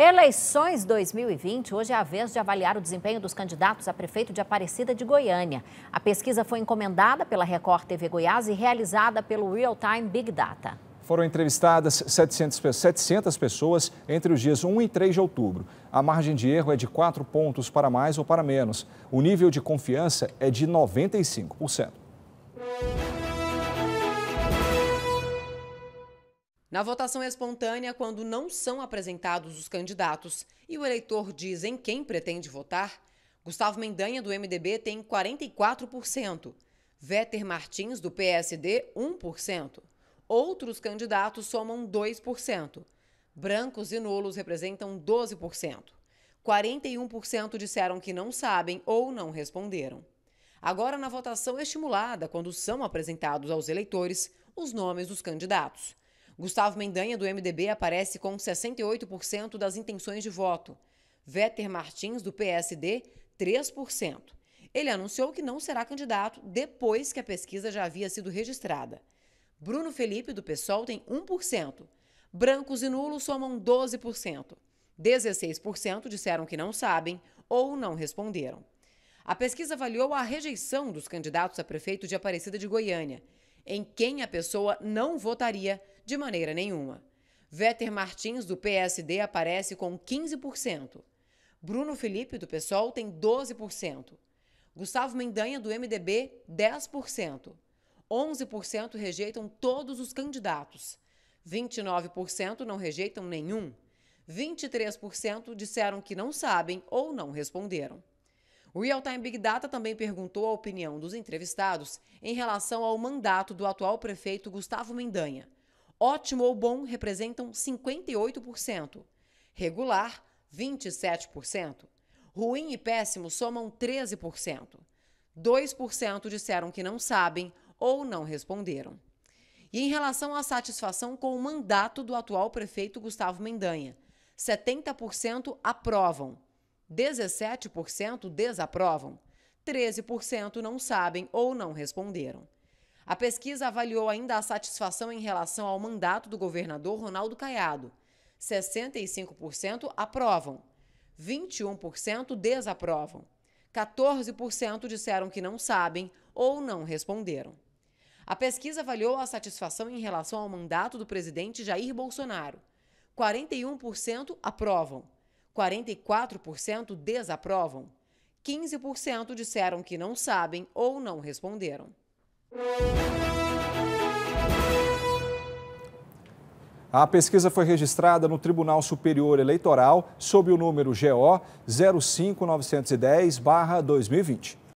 Eleições 2020, hoje é a vez de avaliar o desempenho dos candidatos a prefeito de Aparecida de Goiânia. A pesquisa foi encomendada pela Record TV Goiás e realizada pelo Real Time Big Data. Foram entrevistadas 700, 700 pessoas entre os dias 1 e 3 de outubro. A margem de erro é de 4 pontos para mais ou para menos. O nível de confiança é de 95%. Na votação espontânea, quando não são apresentados os candidatos e o eleitor diz em quem pretende votar, Gustavo Mendanha, do MDB, tem 44%, Véter Martins, do PSD, 1%. Outros candidatos somam 2%. Brancos e nulos representam 12%. 41% disseram que não sabem ou não responderam. Agora, na votação estimulada, quando são apresentados aos eleitores os nomes dos candidatos. Gustavo Mendanha, do MDB, aparece com 68% das intenções de voto. Véter Martins, do PSD, 3%. Ele anunciou que não será candidato depois que a pesquisa já havia sido registrada. Bruno Felipe, do PSOL, tem 1%. Brancos e nulos somam 12%. 16% disseram que não sabem ou não responderam. A pesquisa avaliou a rejeição dos candidatos a prefeito de Aparecida de Goiânia, em quem a pessoa não votaria de maneira nenhuma. Véter Martins, do PSD, aparece com 15%. Bruno Felipe, do PSOL, tem 12%. Gustavo Mendanha, do MDB, 10%. 11% rejeitam todos os candidatos. 29% não rejeitam nenhum. 23% disseram que não sabem ou não responderam. O Real Time Big Data também perguntou a opinião dos entrevistados em relação ao mandato do atual prefeito Gustavo Mendanha. Ótimo ou bom representam 58%, regular, 27%, ruim e péssimo somam 13%. 2% disseram que não sabem ou não responderam. E em relação à satisfação com o mandato do atual prefeito Gustavo Mendanha, 70% aprovam, 17% desaprovam, 13% não sabem ou não responderam. A pesquisa avaliou ainda a satisfação em relação ao mandato do governador Ronaldo Caiado. 65% aprovam, 21% desaprovam. 14% disseram que não sabem ou não responderam. A pesquisa avaliou a satisfação em relação ao mandato do presidente Jair Bolsonaro. 41% aprovam, 44% desaprovam, 15% disseram que não sabem ou não responderam. A pesquisa foi registrada no Tribunal Superior Eleitoral sob o número GO 05910-2020.